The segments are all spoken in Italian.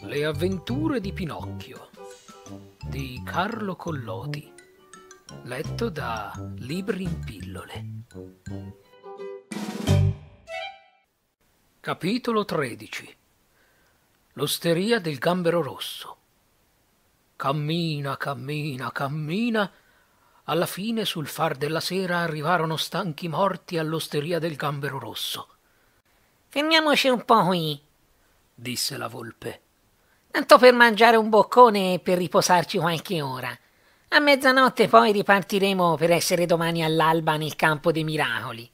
Le avventure di Pinocchio di Carlo Collodi letto da Libri in pillole Capitolo 13 L'osteria del gambero rosso Cammina, cammina, cammina. Alla fine, sul far della sera, arrivarono stanchi morti all'osteria del Gambero Rosso. Fermiamoci un po' qui, disse la volpe. Tanto per mangiare un boccone e per riposarci qualche ora. A mezzanotte poi ripartiremo per essere domani all'alba nel campo dei miracoli.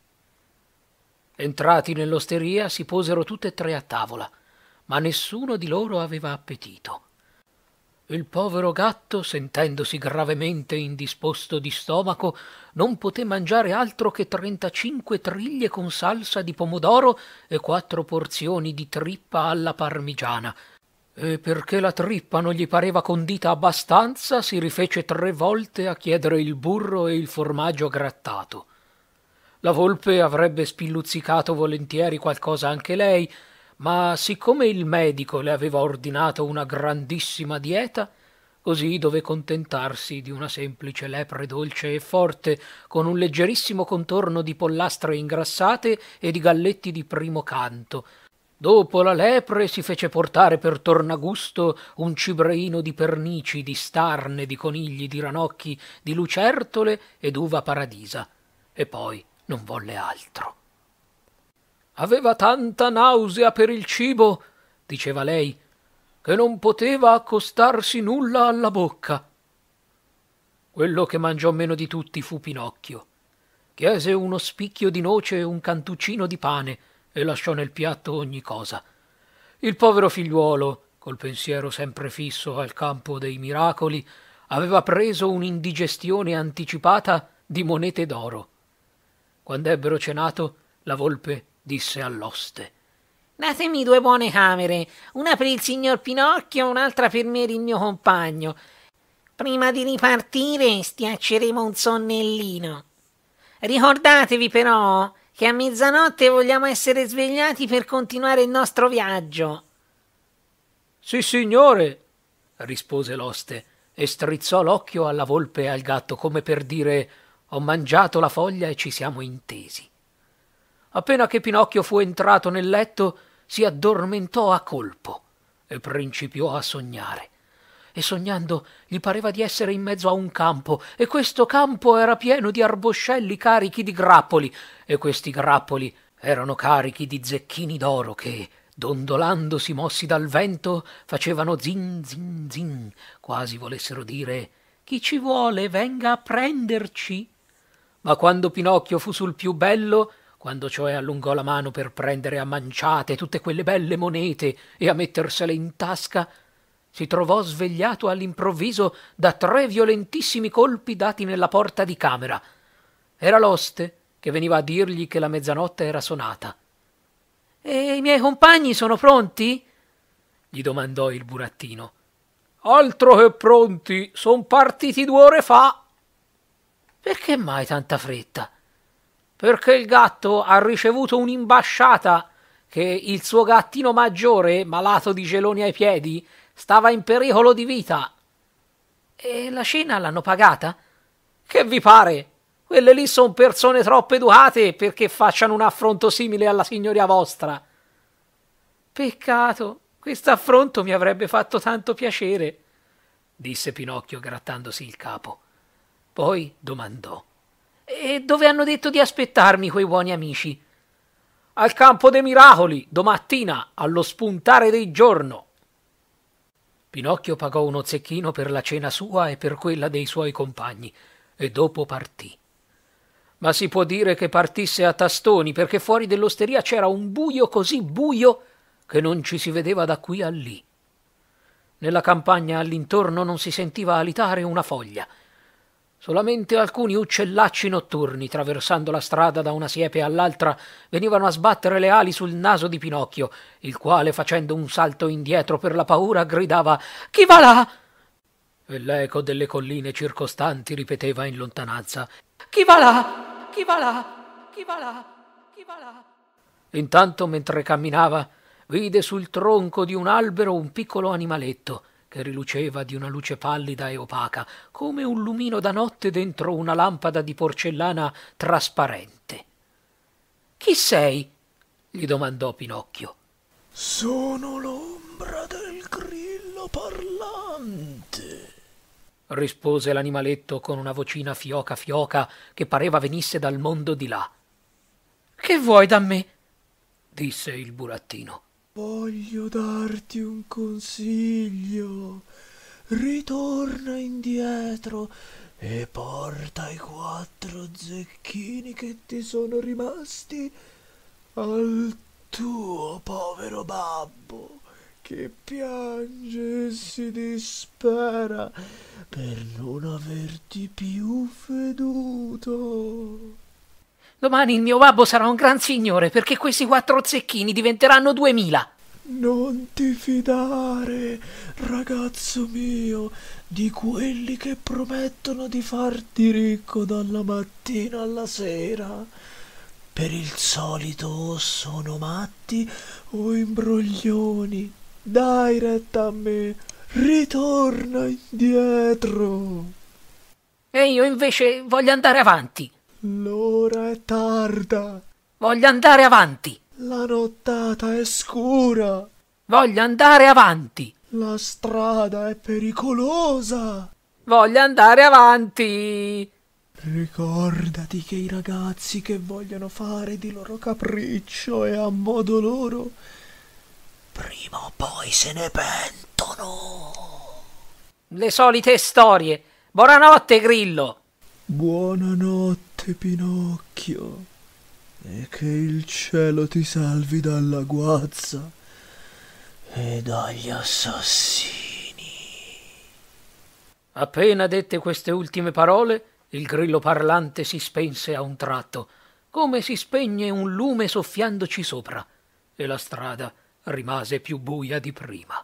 Entrati nell'osteria si posero tutte e tre a tavola, ma nessuno di loro aveva appetito. Il povero gatto, sentendosi gravemente indisposto di stomaco, non poté mangiare altro che 35 triglie con salsa di pomodoro e quattro porzioni di trippa alla parmigiana. E perché la trippa non gli pareva condita abbastanza, si rifece tre volte a chiedere il burro e il formaggio grattato. La volpe avrebbe spilluzzicato volentieri qualcosa anche lei, ma siccome il medico le aveva ordinato una grandissima dieta, così dove contentarsi di una semplice lepre dolce e forte, con un leggerissimo contorno di pollastre ingrassate e di galletti di primo canto. Dopo la lepre si fece portare per tornagusto un cibreino di pernici, di starne, di conigli, di ranocchi, di lucertole ed uva paradisa. E poi non volle altro. Aveva tanta nausea per il cibo, diceva lei, che non poteva accostarsi nulla alla bocca. Quello che mangiò meno di tutti fu Pinocchio. Chiese uno spicchio di noce e un cantuccino di pane e lasciò nel piatto ogni cosa. Il povero figliuolo, col pensiero sempre fisso al campo dei miracoli, aveva preso un'indigestione anticipata di monete d'oro. Quando ebbero cenato, la volpe disse all'oste. Datemi due buone camere, una per il signor Pinocchio e un'altra per me e il mio compagno. Prima di ripartire stiacceremo un sonnellino. Ricordatevi però che a mezzanotte vogliamo essere svegliati per continuare il nostro viaggio. Sì, signore, rispose l'oste e strizzò l'occhio alla volpe e al gatto come per dire ho mangiato la foglia e ci siamo intesi. Appena che Pinocchio fu entrato nel letto, si addormentò a colpo e principiò a sognare. E sognando gli pareva di essere in mezzo a un campo, e questo campo era pieno di arboscelli carichi di grappoli, e questi grappoli erano carichi di zecchini d'oro che, dondolandosi mossi dal vento, facevano zin zin zin, quasi volessero dire chi ci vuole venga a prenderci. Ma quando Pinocchio fu sul più bello, quando cioè allungò la mano per prendere a manciate tutte quelle belle monete e a mettersele in tasca, si trovò svegliato all'improvviso da tre violentissimi colpi dati nella porta di camera. Era l'oste che veniva a dirgli che la mezzanotte era sonata. E i miei compagni sono pronti? gli domandò il burattino. Altro che pronti, son partiti due ore fa. Perché mai tanta fretta? perché il gatto ha ricevuto un'imbasciata che il suo gattino maggiore, malato di geloni ai piedi, stava in pericolo di vita. E la cena l'hanno pagata? Che vi pare? Quelle lì sono persone troppo educate perché facciano un affronto simile alla signoria vostra. Peccato, quest'affronto mi avrebbe fatto tanto piacere, disse Pinocchio grattandosi il capo. Poi domandò e dove hanno detto di aspettarmi quei buoni amici. Al campo dei miracoli, domattina, allo spuntare del giorno. Pinocchio pagò uno zecchino per la cena sua e per quella dei suoi compagni, e dopo partì. Ma si può dire che partisse a tastoni, perché fuori dell'osteria c'era un buio così buio che non ci si vedeva da qui a lì. Nella campagna all'intorno non si sentiva alitare una foglia, Solamente alcuni uccellacci notturni, traversando la strada da una siepe all'altra, venivano a sbattere le ali sul naso di Pinocchio, il quale, facendo un salto indietro per la paura, gridava Chi va là? E l'eco delle colline circostanti ripeteva in lontananza Chi va là? Chi va là? Chi va là? Chi va là? Intanto, mentre camminava, vide sul tronco di un albero un piccolo animaletto che riluceva di una luce pallida e opaca, come un lumino da notte dentro una lampada di porcellana trasparente. Chi sei? gli domandò Pinocchio. Sono l'ombra del grillo parlante, rispose l'animaletto con una vocina fioca fioca che pareva venisse dal mondo di là. Che vuoi da me? disse il burattino. Voglio darti un consiglio. Ritorna indietro e porta i quattro zecchini che ti sono rimasti al tuo povero babbo che piange e si dispera per non averti più veduto. Domani il mio babbo sarà un gran signore perché questi quattro zecchini diventeranno duemila. Non ti fidare, ragazzo mio, di quelli che promettono di farti ricco dalla mattina alla sera. Per il solito o sono matti o imbroglioni. Dai retta a me, ritorna indietro. E io invece voglio andare avanti. L'ora è tarda. Voglio andare avanti. La nottata è scura. Voglio andare avanti. La strada è pericolosa. Voglio andare avanti. Ricordati che i ragazzi che vogliono fare di loro capriccio e a modo loro, prima o poi se ne pentono. Le solite storie. Buonanotte, Grillo. Buonanotte. Cantante Pinocchio, e che il cielo ti salvi dalla guazza e dagli assassini. Appena dette queste ultime parole, il grillo parlante si spense a un tratto, come si spegne un lume soffiandoci sopra, e la strada rimase più buia di prima.